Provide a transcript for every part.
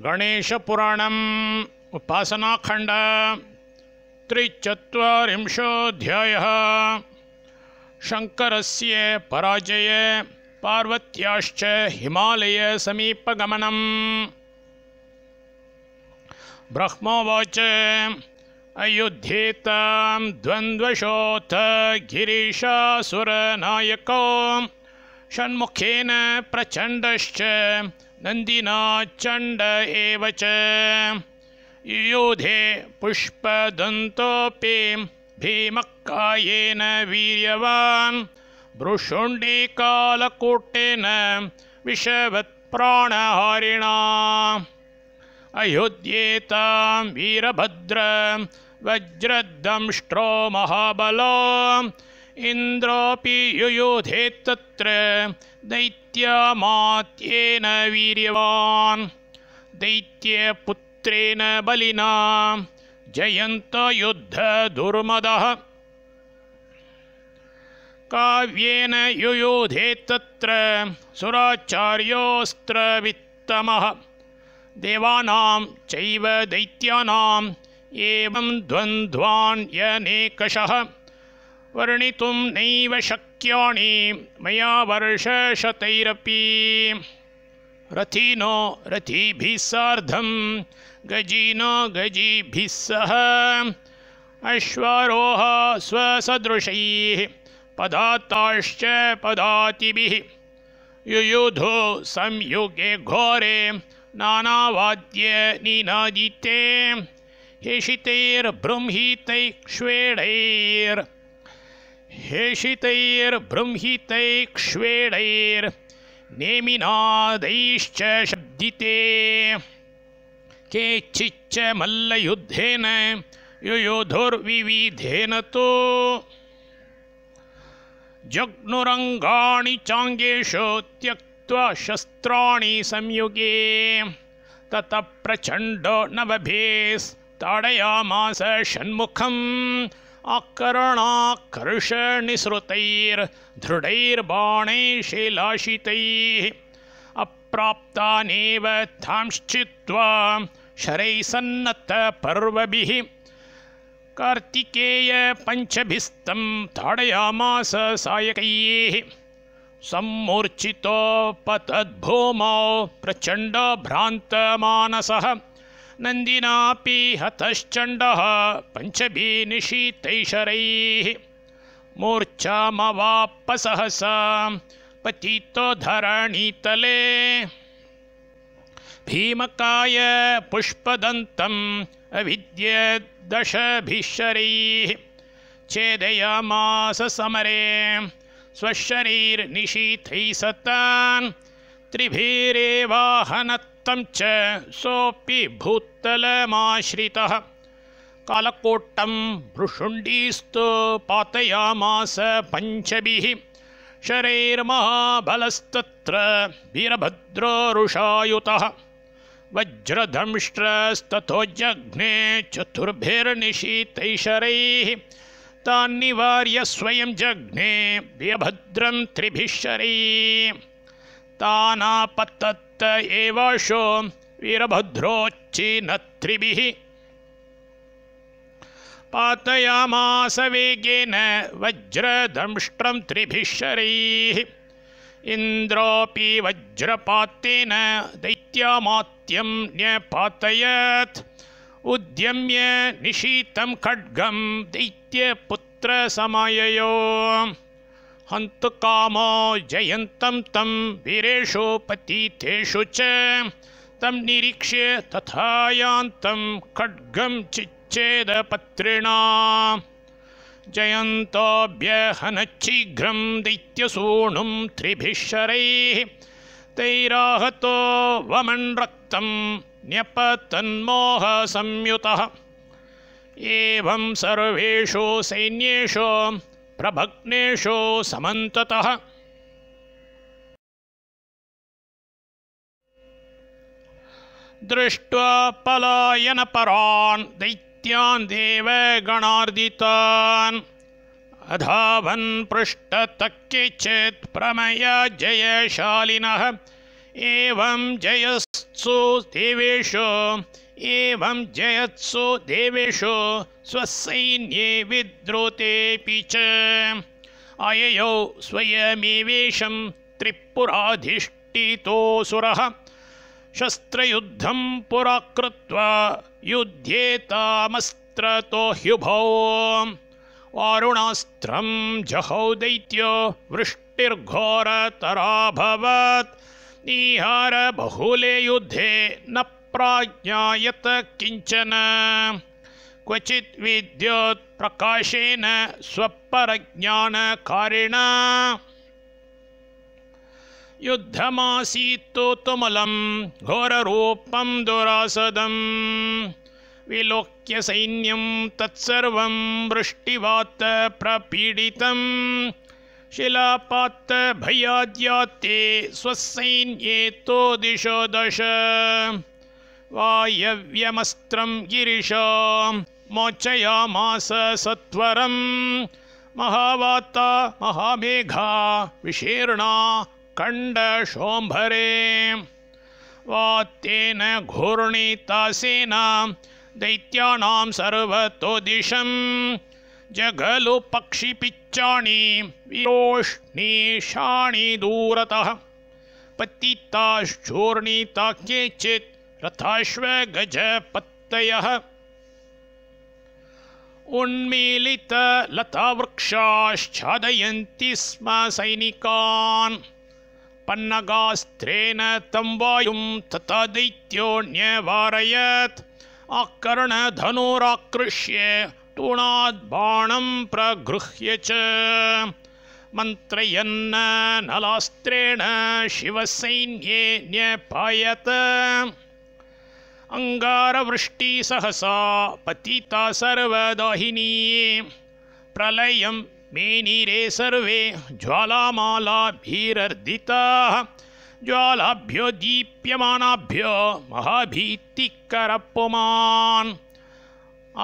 गणेशपुराणम् त्रिचत्वारिंशोऽध्यायः शङ्करस्य पराजय पार्वत्याश्च हिमालयसमीपगमनम् ब्रह्मोवाच अयुध्येतां द्वन्द्वशोथ गिरीशासुरनायको षण्मुखेन प्रचण्डश्च नन्दिना चण्ड एव च युयोधे पुष्पदन्तोऽपि भीमकायेन वीर्यवान् भृषुण्डिकालकूटेन विषवत्प्राणहारिणा अयोध्येतां वीरभद्र वज्रदंष्ट्रो महाबलो इन्द्रोऽपि तत्र दैत्यमात्येन वीर्यवान् दैत्यपुत्रेण बलिनां जयन्तयुद्धदुर्मदः काव्येन युयोधे तत्र सुराचार्योऽस्त्रवित्तमः देवानां चैव दैत्यानां एवं द्वन्द्वान्यनेकशः वर्णितुं नैव शक्याणि मया वर्षशतैरपि रथिनो रथिभिः सार्धं गजिनो गजिभिः सह अश्वारोह स्वसदृशैः पदाताश्च पदातिभिः युयुधो संयुगे घोरे नानावाद्ये निनादिते हेषितैर्बृंहीतैक्ष्वेणैर् हेषितैर्बृंहितैक्ष्वेडैर्नेमिनादैश्च शब्दिते केचिच्च मल्लयुद्धेन युयोधुर्विविधेन तु जग्नुरङ्गाणि चाङ्गेषु त्यक्त्वा शस्त्राणि संयुगे ततप्रचण्डो प्रचण्डो नवभेस्ताडयामास षण्मुखम् आकर्णाकर्षनिसृतैर्दृढैर्बाणैः शैलाषितैः अप्राप्तानेव तांश्चित्वा शरैः कार्तिकेयपञ्चभिस्तं ताडयामास सायकैः सम्मूर्छितोपतद्भूमौ प्रचण्डभ्रान्तमानसः नन्दिनापि हतश्चण्डः पञ्चभिनिशीतैशरैः मूर्च्छामवापसहसा पतितो धरणीतले भीमकाय पुष्पदन्तम् अविद्यदशभिशरैः छेदयामास समरे स्वशरीर्निशीथैः सतान् त्रिभिरेवाहनत् तं च सोऽपि भूतलमाश्रितः कालकोट्टं भृशुण्डीस्तु पातयामास पञ्चभिः शरैर्महाबलस्तत्र वीरभद्रोरुषायुतः वज्रधंष्ट्रस्तथोजघ्ने चतुर्भिर्निशीतैशरैः तान्निवार्य स्वयं जघ्ने वीरभद्रं त्रिभिः शरैः तानापतत् प्रसक्त एवाशो वीरभद्रोच्छीनत्रिभिः पातयामास वेगेन वज्रदंष्ट्रं त्रिभिः शरैः इन्द्रोऽपि वज्रपातेन दैत्यमात्यं न्यपातयत् उद्यम्य निशीतं खड्गं दैत्यपुत्रसमययो हन्त कामो जयन्तं तं वीरेषु पतितेषु च तं निरीक्ष्य तथा यान्तं खड्गं शीघ्र दैत्यसूणु त्रिभिशर तैराहत वमन रक्त न्यपतन्मोह संयुता एवं सर्वेषु सैन्येषु प्रभग्नेशो समन्ततः दृष्ट्वा पलायनपरान् दैत्यान् देवगणार्दितान् अधावन्पृष्ठतः किञ्चित् प्रमय जयशालिनः एवं जय जयत्सु देवेशो एवं जयत्सु देवेशो स्वसैन्ये विद्रोतेऽपि च अययौ स्वयमेवेशं त्रिपुराधिष्ठितोऽसुरः शस्त्रयुद्धं पुरा कृत्वा युध्येतामस्त्रतो ह्युभौ वारुणास्त्रं जहौ दैत्यो वृष्टिर्घोरतराभवत् बहुले युद्धे न प्राज्ञायत किञ्चन क्वचित् विद्युत्प्रकाशेन स्वपरज्ञानकारिणा युद्धमासीत् तुमलं घोररूपं दुरासदं सैन्यं तत्सर्वं वृष्टिवात् प्रपीडितम् शिलापात्त भयाद्यात्ते स्वसैन्ये तो दिशो दश वायव्यमस्त्रं गिरीश मोचयामास सत्वरं महावाता महामेघा विशीर्णा खण्डशोम्भरे वा तेन सेना दैत्यानां सर्वतो दिशम् जगलु पक्षिपिच्चाणि वियोष्णीषाणि दूरतः पतिताश्चूर्णीता केचित् रथाश्व गज गजपत्तयः उन्मीलितलतावृक्षाश्छादयन्ति स्म सैनिकान् पन्नगास्त्रेण तं वायुं तथा दैत्यो न्यवारयत् आकर्णधनुराकृष्य बाणं प्रगृह्य च नलास्त्रेण शिवसैन्ये ज्ञायत अङ्गारवृष्टिसहसा पतिता सर्वदाहिनी प्रलयं मेनीरे सर्वे ज्वालामालाभिरर्दिताः ज्वालाभ्यो दीप्यमानाभ्यो महाभीतिकरपुमान्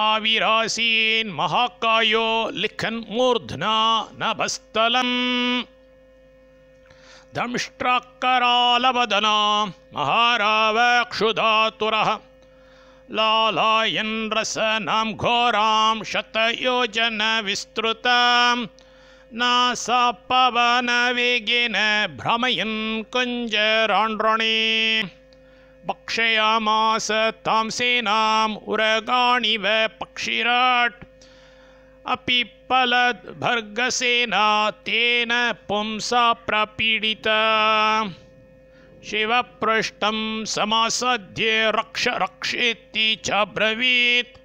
ஆவிராசீன் மகாக்காயோ லிக்கன் மூர்த்னா நபஸ்தலம் दंष्ट्राक्करालवदना महारावक्षुधातुरः लालायन् रसनां घोरां शतयोजनविस्तृतां नासापवनवेगिन भ्रमयन् कुञ्जराण्ड्रणी भक्षयामास तांसेनाम् उरगाणिव पक्षिराट् अपि भर्गसेना तेन पुंसा प्रपीडित शिव शिवपृष्ठं समासाद्य रक्ष रक्षेति च ब्रवीत्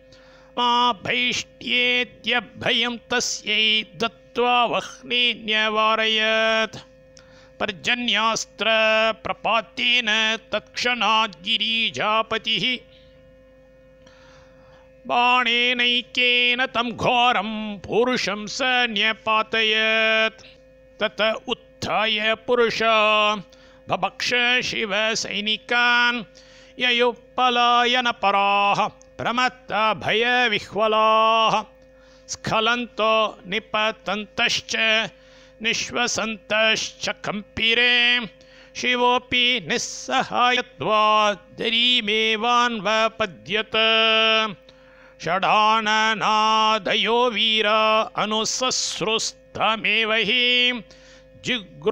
मा भैष्ट्येत्यभयं तस्यै दत्त्वा वह्निन्यवारयत् पर्जन्यास्त्र प्रपातेन तत्क्षणाद्गिरीजापतिः बाणेनैकेन तं घोरं पुरुषं स न्यपातयत् तत उत्थाय पुरुष बभक्ष शिवसैनिकान् ययुपलायनपराः प्रमत्तभयविह्वलाः स्खलन्तो निपतन्तश्च निःश्वसन्तश्चखम्पिरे शिवपि निःसहायत्वाद्धरीमेवान्वपद्यत षडाननाद वीर अनुसस्रुस्तमेव हि जिगृक्षोत्किरिजां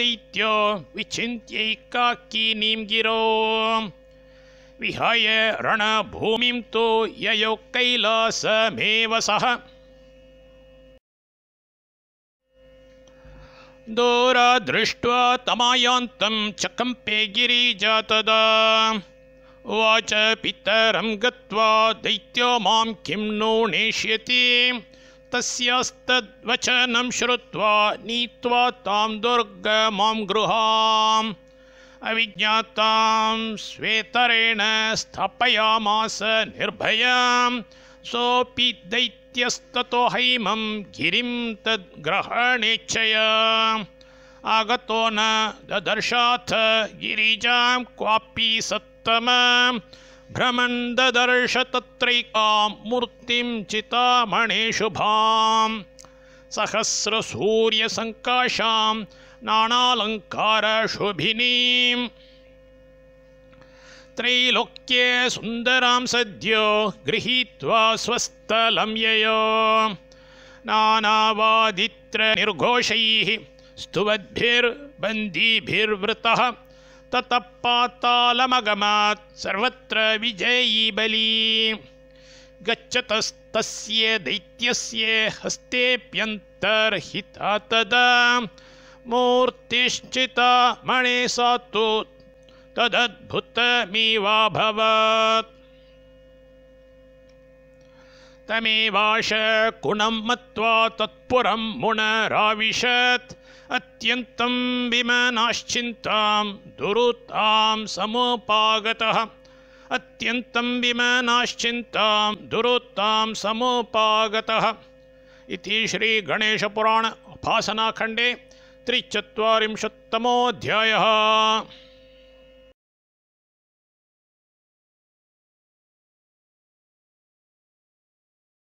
दैत्यो गिरो विहाय रणभूमि तो ययो कैलासमेव सह दोरा दृष्ट्वा तमायान्तं च कम्पे वाच उवाच पितरं गत्वा दैत्यो मां किं नो नेष्यति तस्यास्तद्वचनं श्रुत्वा नीत्वा तां दुर्गमां गृहाम् अविज्ञातां स्वेतरेण स्थापयामास निर्भयां सोऽपि इत्यस्ततो हैमं गिरिं तद्ग्रहणेच्छया आगतो न ददर्शाथ गिरिजां क्वापि सत्तम भ्रमं ददर्श तत्रैकां मूर्तिं चितामणिशुभां सहस्रसूर्यसङ्काशां नाणालङ्कारशुभिनीम् त्रैलोक्ये सुन्दरां सद्यो गृहीत्वा स्वस्थलं ययो नानावादित्रनिर्घोषैः स्तुवद्भिर्बन्दीभिर्वृतः ततः पातालमगमात् सर्वत्र विजयी बली गच्छतस्तस्य दैत्यस्य हस्तेऽप्यन्तर्हिता तदा मूर्तिश्चिता मणिसा तु तदद्भुतमीवाभवत् तमेवाश कुणं मत्वा तत्पुरं मुणराविशत् अत्यन्तं विमनाश्चिन्तां दुरुतां समुपागतः अत्यन्तं विमनाश्चिन्तां दुरुतां समुपागतः इति श्रीगणेशपुराण त्रिचत्वारिंशत्तमोऽध्यायः